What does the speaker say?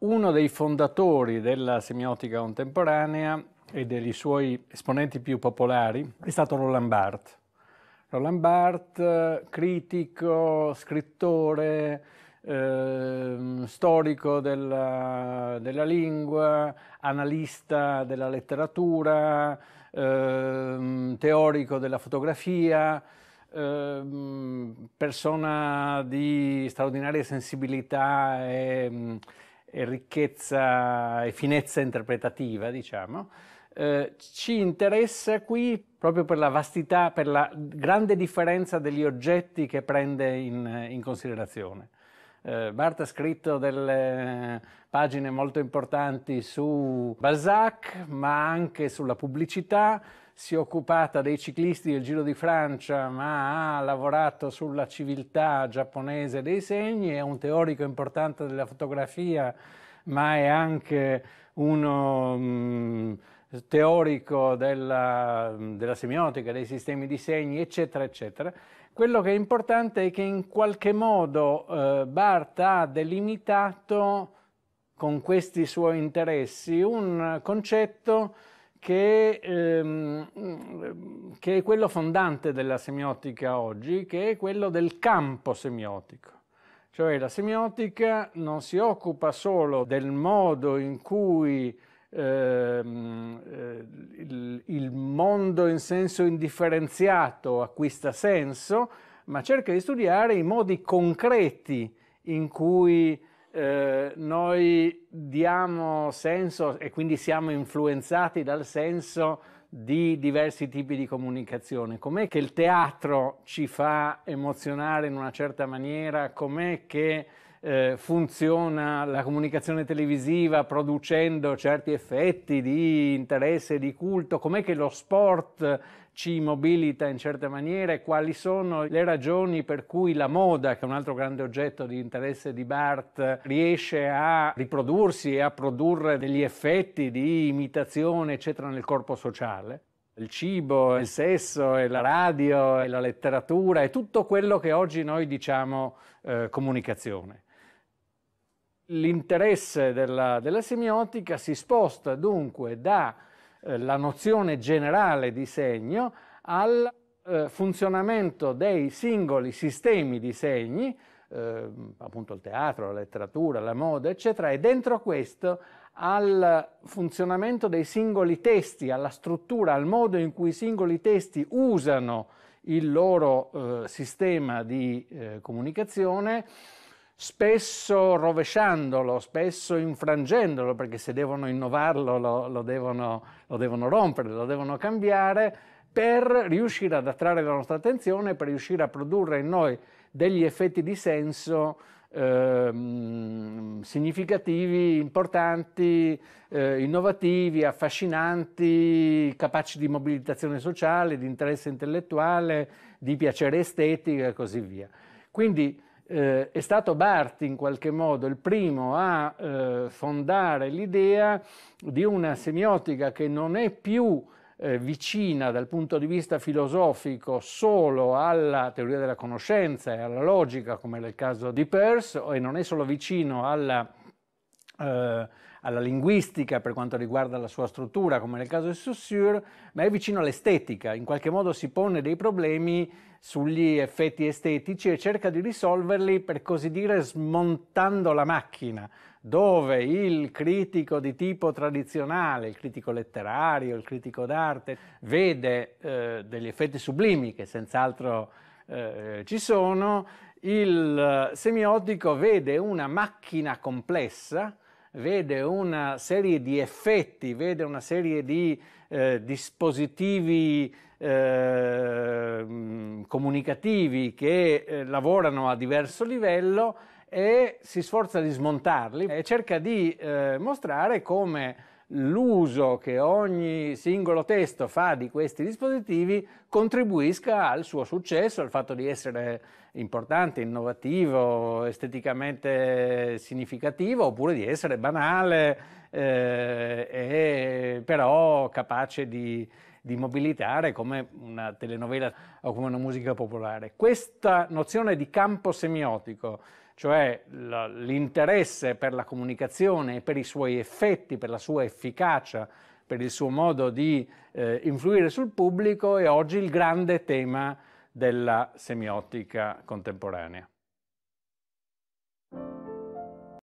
uno dei fondatori della semiotica contemporanea e dei suoi esponenti più popolari è stato Roland Barthes. Roland Barthes, critico, scrittore, eh, storico della, della, lingua, analista della letteratura, eh, teorico della fotografia, eh, persona di straordinaria sensibilità e ricchezza e finezza interpretativa, diciamo, eh, ci interessa qui proprio per la vastità, per la grande differenza degli oggetti che prende in, in considerazione. Eh, Barth ha scritto delle pagine molto importanti su Balzac, ma anche sulla pubblicità, si è occupata dei ciclisti del Giro di Francia, ma ha lavorato sulla civiltà giapponese dei segni, è un teorico importante della fotografia, ma è anche uno mh, mm, teorico della, della semiotica, dei sistemi di segni, eccetera, eccetera. Quello che è importante è che in qualche modo eh, Barth ha delimitato con questi suoi interessi un concetto che, ehm, mm, che è quello fondante della semiotica oggi, che è quello del campo semiotico. Cioè la semiotica non si occupa solo del modo in cui ehm, eh, il, il mondo in senso indifferenziato acquista senso, ma cerca di studiare i modi concreti in cui eh, noi diamo senso e quindi siamo influenzati dal senso di diversi tipi di comunicazione. Com'è che il teatro ci fa emozionare in una certa maniera? Com'è che eh, funziona la comunicazione televisiva producendo certi effetti di interesse, e di culto? Com'è che lo sport ci mobilita in certe maniere, quali sono le ragioni per cui la moda, che è un altro grande oggetto di interesse di Barthes, riesce a riprodursi e a produrre degli effetti di imitazione, eccetera, nel corpo sociale il cibo, il sesso, e la radio, e la letteratura, e tutto quello che oggi noi diciamo eh, comunicazione. L'interesse della, della semiotica si sposta dunque da eh, la nozione generale di segno al eh, funzionamento dei singoli sistemi di segni, eh, appunto il teatro, la letteratura, la moda, eccetera, e dentro questo al funzionamento dei singoli testi, alla struttura, al modo in cui i singoli testi usano il loro eh, sistema di eh, comunicazione spesso rovesciandolo, spesso infrangendolo, perché se devono innovarlo lo, lo, devono, lo devono rompere, lo devono cambiare, per riuscire ad attrarre la nostra attenzione, per riuscire a produrre in noi degli effetti di senso eh, significativi, importanti, eh, innovativi, affascinanti, capaci di mobilitazione sociale, di interesse intellettuale, di piacere estetico e così via. Quindi eh, è stato Barti in qualche modo il primo a eh, fondare l'idea di una semiotica che non è più eh, vicina dal punto di vista filosofico solo alla teoria della conoscenza e alla logica, come nel caso di Peirce, e non è solo vicino alla eh, alla linguistica per quanto riguarda la sua struttura, come nel caso di Saussure, ma è vicino all'estetica, in qualche modo si pone dei problemi sugli effetti estetici e cerca di risolverli, per così dire, smontando la macchina, dove il critico di tipo tradizionale, il critico letterario, il critico d'arte, vede eh, degli effetti sublimi che senz'altro eh, ci sono, il eh, semiotico vede una macchina complessa, vede una serie di effetti, vede una serie di eh, dispositivi eh, comunicativi che eh, lavorano a diverso livello e si sforza di smontarli e cerca di eh, mostrare come l'uso che ogni singolo testo fa di questi dispositivi contribuisca al suo successo, al fatto di essere importante, innovativo, esteticamente significativo, oppure di essere banale eh, e però capace di, di mobilitare come una telenovela o come una musica popolare. Questa nozione di campo semiotico cioè l'interesse per la comunicazione, per i suoi effetti, per la sua efficacia, per il suo modo di eh, influire sul pubblico è oggi il grande tema della semiotica contemporanea.